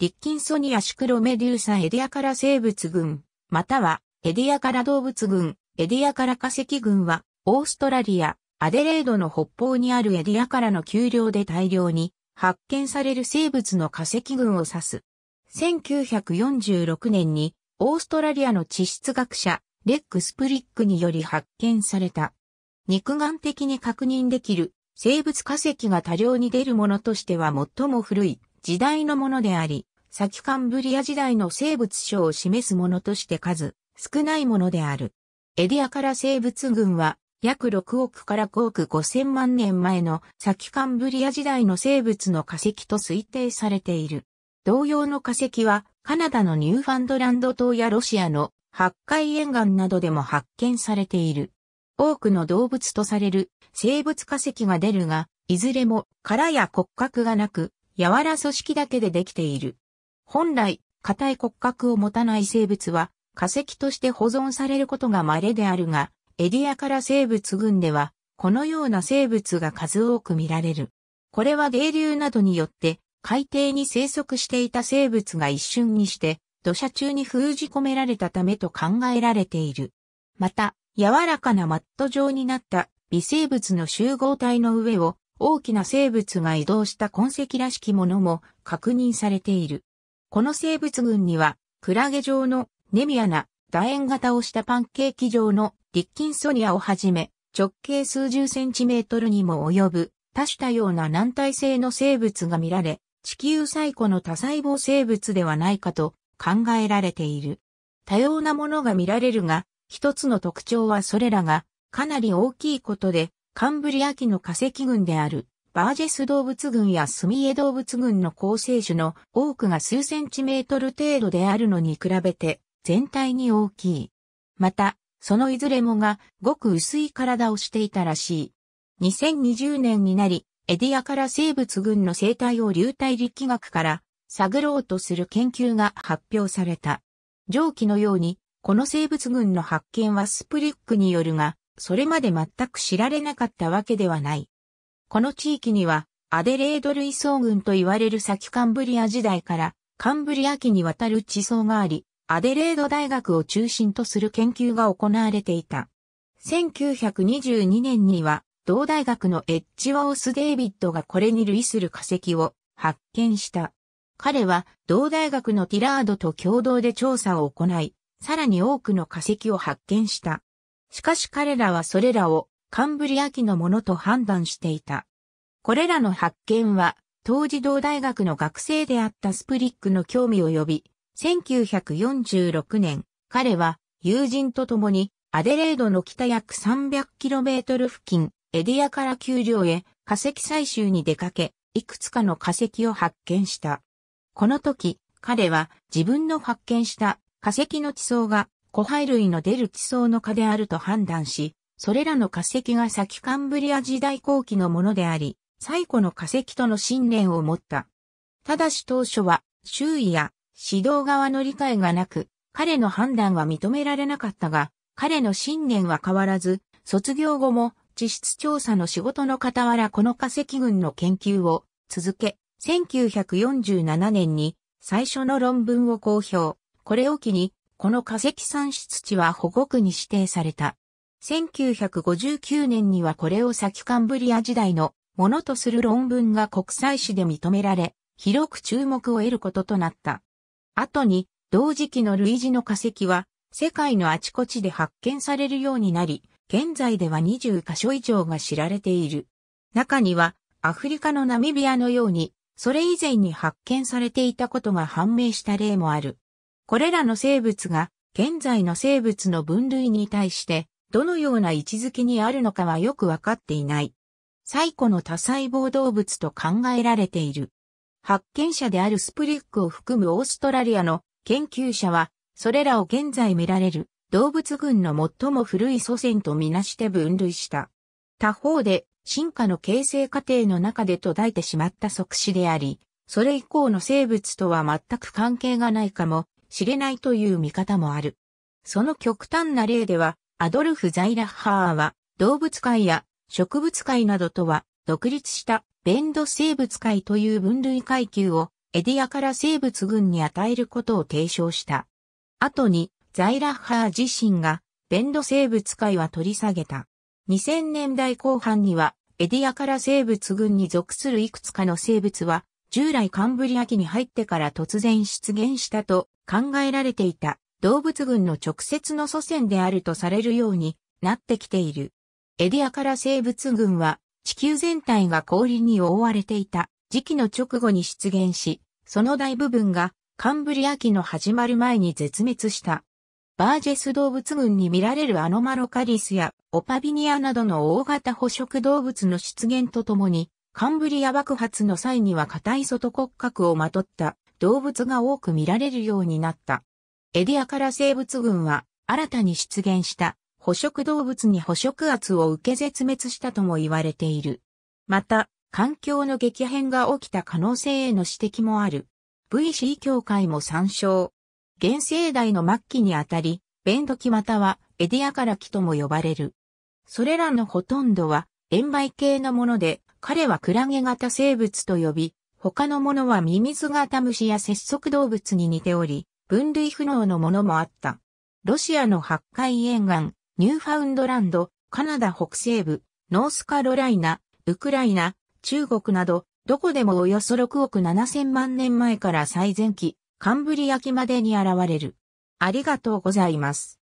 リッキンソニアシクロメデューサエディアカラ生物群、またはエディアカラ動物群、エディアカラ化石群は、オーストラリア、アデレードの北方にあるエディアカラの丘陵で大量に発見される生物の化石群を指す。1946年にオーストラリアの地質学者レック・スプリックにより発見された。肉眼的に確認できる生物化石が多量に出るものとしては最も古い時代のものであり、先カンブリア時代の生物書を示すものとして数少ないものである。エディアから生物群は約6億から5億5千万年前の先カンブリア時代の生物の化石と推定されている。同様の化石はカナダのニューファンドランド島やロシアの八海沿岸などでも発見されている。多くの動物とされる生物化石が出るが、いずれも殻や骨格がなく、柔ら組織だけでできている。本来、硬い骨格を持たない生物は化石として保存されることが稀であるが、エディアから生物群では、このような生物が数多く見られる。これは泥流などによって、海底に生息していた生物が一瞬にして、土砂中に封じ込められたためと考えられている。また、柔らかなマット状になった微生物の集合体の上を大きな生物が移動した痕跡らしきものも確認されている。この生物群には、クラゲ状のネミアナ、楕円型をしたパンケーキ状のリッキンソニアをはじめ、直径数十センチメートルにも及ぶ多種多様な軟体性の生物が見られ、地球最古の多細胞生物ではないかと考えられている。多様なものが見られるが、一つの特徴はそれらがかなり大きいことでカンブリア紀の化石群であるバージェス動物群やスミエ動物群の構成種の多くが数センチメートル程度であるのに比べて全体に大きい。また、そのいずれもがごく薄い体をしていたらしい。2020年になり、エディアから生物群の生態を流体力学から探ろうとする研究が発表された。上記のように、この生物群の発見はスプリックによるが、それまで全く知られなかったわけではない。この地域には、アデレード類層群と言われる先カンブリア時代から、カンブリア期にわたる地層があり、アデレード大学を中心とする研究が行われていた。1922年には、同大学のエッジワオス・デイビッドがこれに類する化石を発見した。彼は同大学のティラードと共同で調査を行い、さらに多くの化石を発見した。しかし彼らはそれらをカンブリア紀のものと判断していた。これらの発見は、当時同大学の学生であったスプリックの興味を呼び、1946年、彼は友人と共にアデレードの北約 300km 付近、エディアから丘陵へ化石採集に出かけ、いくつかの化石を発見した。この時、彼は自分の発見した化石の地層が古廃類の出る地層の化であると判断し、それらの化石が先カンブリア時代後期のものであり、最古の化石との信念を持った。ただし当初は、周囲や指導側の理解がなく、彼の判断は認められなかったが、彼の信念は変わらず、卒業後も地質調査の仕事の傍らこの化石群の研究を続け、1947年に最初の論文を公表。これを機にこの化石産出地は保護区に指定された。1959年にはこれを先カンブリア時代のものとする論文が国際誌で認められ、広く注目を得ることとなった。後に、同時期の類似の化石は、世界のあちこちで発見されるようになり、現在では20箇所以上が知られている。中には、アフリカのナミビアのように、それ以前に発見されていたことが判明した例もある。これらの生物が現在の生物の分類に対してどのような位置づけにあるのかはよくわかっていない。最古の多細胞動物と考えられている。発見者であるスプリックを含むオーストラリアの研究者は、それらを現在見られる動物群の最も古い祖先とみなして分類した。他方で進化の形成過程の中で途絶えてしまった即死であり、それ以降の生物とは全く関係がないかもしれないという見方もある。その極端な例では、アドルフ・ザイラッハーは、動物界や植物界などとは、独立したベンド生物界という分類階級をエディアから生物群に与えることを提唱した。後に、ザイラッハー自身が、ベンド生物界は取り下げた。2000年代後半には、エディアから生物群に属するいくつかの生物は、従来カンブリア紀に入ってから突然出現したと考えられていた動物群の直接の祖先であるとされるようになってきている。エディアから生物群は地球全体が氷に覆われていた時期の直後に出現し、その大部分がカンブリア紀の始まる前に絶滅した。バージェス動物群に見られるアノマロカリスやオパビニアなどの大型捕食動物の出現とともに、カンブリア爆発の際には硬い外骨格をまとった動物が多く見られるようになった。エディアから生物群は新たに出現した捕食動物に捕食圧を受け絶滅したとも言われている。また、環境の激変が起きた可能性への指摘もある。VC 協会も参照。原生代の末期にあたり、ベンドキまたはエディアから木とも呼ばれる。それらのほとんどは塩梅系のもので、彼はクラゲ型生物と呼び、他のものはミミズ型虫や節足動物に似ており、分類不能のものもあった。ロシアの八海沿岸、ニューファウンドランド、カナダ北西部、ノースカロライナ、ウクライナ、中国など、どこでもおよそ6億7千万年前から最前期、カンブリア紀までに現れる。ありがとうございます。